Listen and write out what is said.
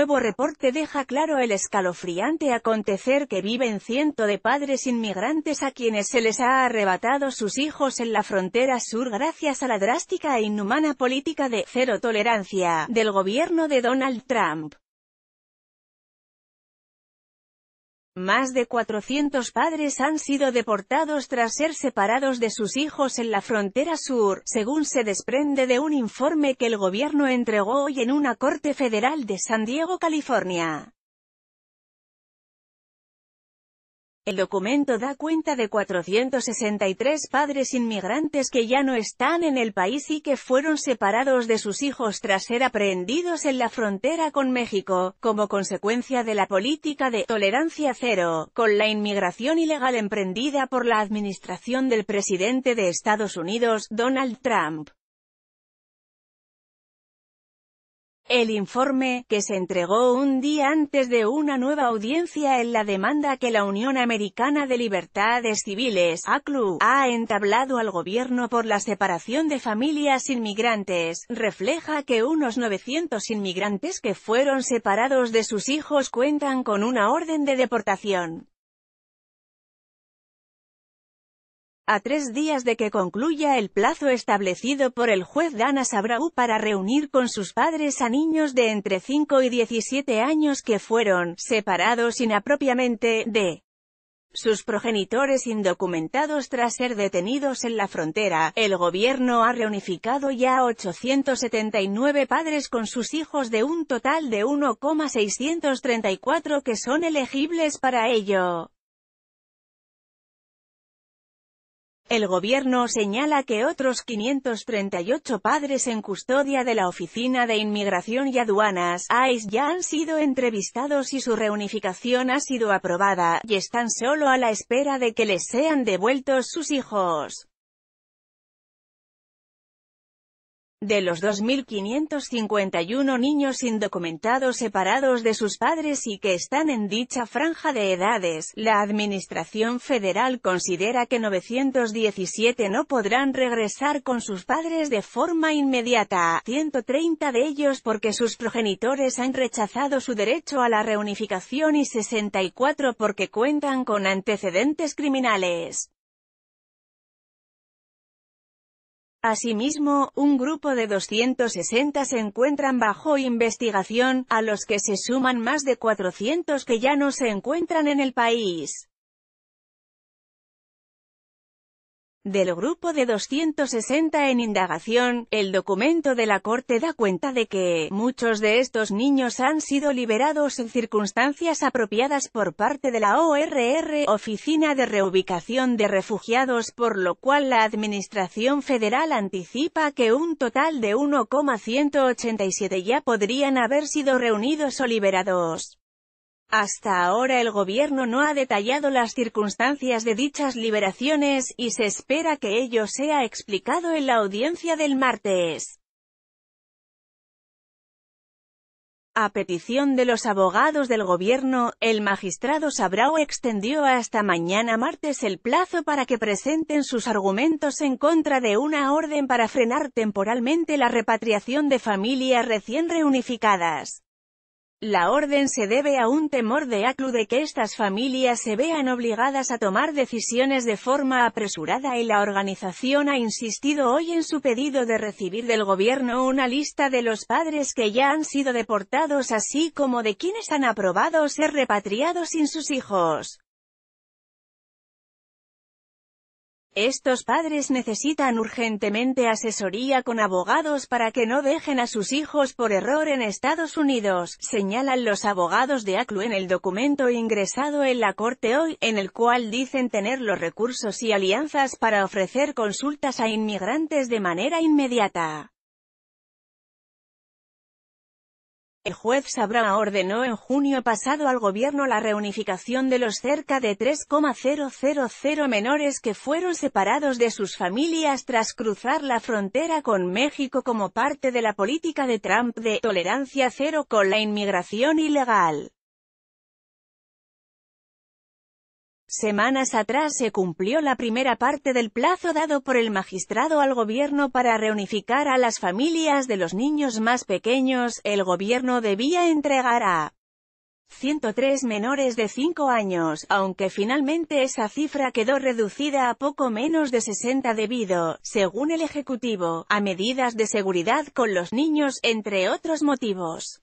nuevo reporte deja claro el escalofriante acontecer que viven ciento de padres inmigrantes a quienes se les ha arrebatado sus hijos en la frontera sur gracias a la drástica e inhumana política de «cero tolerancia» del gobierno de Donald Trump. Más de 400 padres han sido deportados tras ser separados de sus hijos en la frontera sur, según se desprende de un informe que el gobierno entregó hoy en una corte federal de San Diego, California. El documento da cuenta de 463 padres inmigrantes que ya no están en el país y que fueron separados de sus hijos tras ser aprehendidos en la frontera con México, como consecuencia de la política de «tolerancia cero», con la inmigración ilegal emprendida por la administración del presidente de Estados Unidos, Donald Trump. El informe, que se entregó un día antes de una nueva audiencia en la demanda que la Unión Americana de Libertades Civiles, ACLU, ha entablado al gobierno por la separación de familias inmigrantes, refleja que unos 900 inmigrantes que fueron separados de sus hijos cuentan con una orden de deportación. A tres días de que concluya el plazo establecido por el juez Dana Sabraú para reunir con sus padres a niños de entre 5 y 17 años que fueron separados inapropiamente de sus progenitores indocumentados tras ser detenidos en la frontera, el gobierno ha reunificado ya 879 padres con sus hijos de un total de 1,634 que son elegibles para ello. El gobierno señala que otros 538 padres en custodia de la Oficina de Inmigración y Aduanas, ICE, ya han sido entrevistados y su reunificación ha sido aprobada, y están solo a la espera de que les sean devueltos sus hijos. De los 2.551 niños indocumentados separados de sus padres y que están en dicha franja de edades, la Administración Federal considera que 917 no podrán regresar con sus padres de forma inmediata, 130 de ellos porque sus progenitores han rechazado su derecho a la reunificación y 64 porque cuentan con antecedentes criminales. Asimismo, un grupo de 260 se encuentran bajo investigación, a los que se suman más de 400 que ya no se encuentran en el país. del grupo de 260 en indagación, el documento de la Corte da cuenta de que muchos de estos niños han sido liberados en circunstancias apropiadas por parte de la ORR, Oficina de Reubicación de Refugiados, por lo cual la Administración Federal anticipa que un total de 1,187 ya podrían haber sido reunidos o liberados. Hasta ahora el gobierno no ha detallado las circunstancias de dichas liberaciones, y se espera que ello sea explicado en la audiencia del martes. A petición de los abogados del gobierno, el magistrado Sabrao extendió hasta mañana martes el plazo para que presenten sus argumentos en contra de una orden para frenar temporalmente la repatriación de familias recién reunificadas. La orden se debe a un temor de ACLU de que estas familias se vean obligadas a tomar decisiones de forma apresurada y la organización ha insistido hoy en su pedido de recibir del gobierno una lista de los padres que ya han sido deportados así como de quienes han aprobado ser repatriados sin sus hijos. Estos padres necesitan urgentemente asesoría con abogados para que no dejen a sus hijos por error en Estados Unidos, señalan los abogados de ACLU en el documento ingresado en la Corte hoy, en el cual dicen tener los recursos y alianzas para ofrecer consultas a inmigrantes de manera inmediata. El juez Sabra ordenó en junio pasado al gobierno la reunificación de los cerca de 3,000 menores que fueron separados de sus familias tras cruzar la frontera con México como parte de la política de Trump de tolerancia cero con la inmigración ilegal. Semanas atrás se cumplió la primera parte del plazo dado por el magistrado al gobierno para reunificar a las familias de los niños más pequeños, el gobierno debía entregar a 103 menores de 5 años, aunque finalmente esa cifra quedó reducida a poco menos de 60 debido, según el Ejecutivo, a medidas de seguridad con los niños, entre otros motivos.